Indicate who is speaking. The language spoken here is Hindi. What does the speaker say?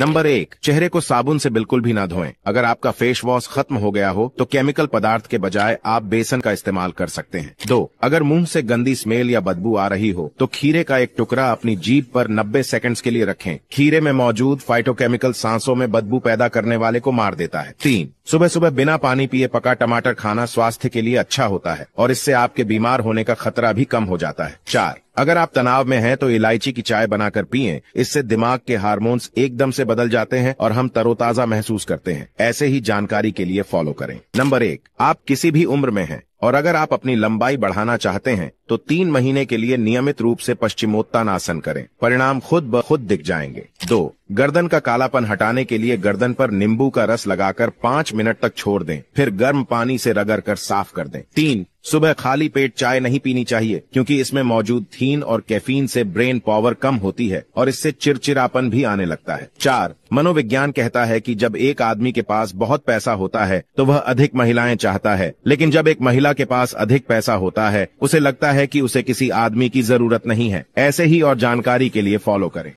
Speaker 1: नंबर एक चेहरे को साबुन से बिल्कुल भी ना धोएं। अगर आपका फेस वॉश खत्म हो गया हो तो केमिकल पदार्थ के बजाय आप बेसन का इस्तेमाल कर सकते हैं दो अगर मुंह से गंदी स्मेल या बदबू आ रही हो तो खीरे का एक टुकड़ा अपनी जीप पर 90 सेकंड्स के लिए रखें खीरे में मौजूद फाइटोकेमिकल सांसों में बदबू पैदा करने वाले को मार देता है तीन सुबह सुबह बिना पानी पिए पका टमाटर खाना स्वास्थ्य के लिए अच्छा होता है और इससे आपके बीमार होने का खतरा भी कम हो जाता है चार अगर आप तनाव में हैं तो इलायची की चाय बनाकर पिए इससे दिमाग के हार्मोन्स एकदम से बदल जाते हैं और हम तरोताजा महसूस करते हैं ऐसे ही जानकारी के लिए फॉलो करें नंबर एक आप किसी भी उम्र में हैं और अगर आप अपनी लंबाई बढ़ाना चाहते हैं तो तीन महीने के लिए नियमित रूप से पश्चिमोत्तान आसन करें परिणाम खुद ब खुद दिख जाएंगे दो गर्दन का कालापन हटाने के लिए गर्दन पर नींबू का रस लगाकर पाँच मिनट तक छोड़ दें फिर गर्म पानी से रगड़ कर साफ कर दें तीन सुबह खाली पेट चाय नहीं पीनी चाहिए क्योंकि इसमें मौजूद थीन और कैफीन से ब्रेन पावर कम होती है और इससे चिरचिरापन भी आने लगता है चार मनोविज्ञान कहता है कि जब एक आदमी के पास बहुत पैसा होता है तो वह अधिक महिलाएं चाहता है लेकिन जब एक महिला के पास अधिक पैसा होता है उसे लगता है है कि उसे किसी आदमी की जरूरत नहीं है ऐसे ही और जानकारी के लिए फॉलो करें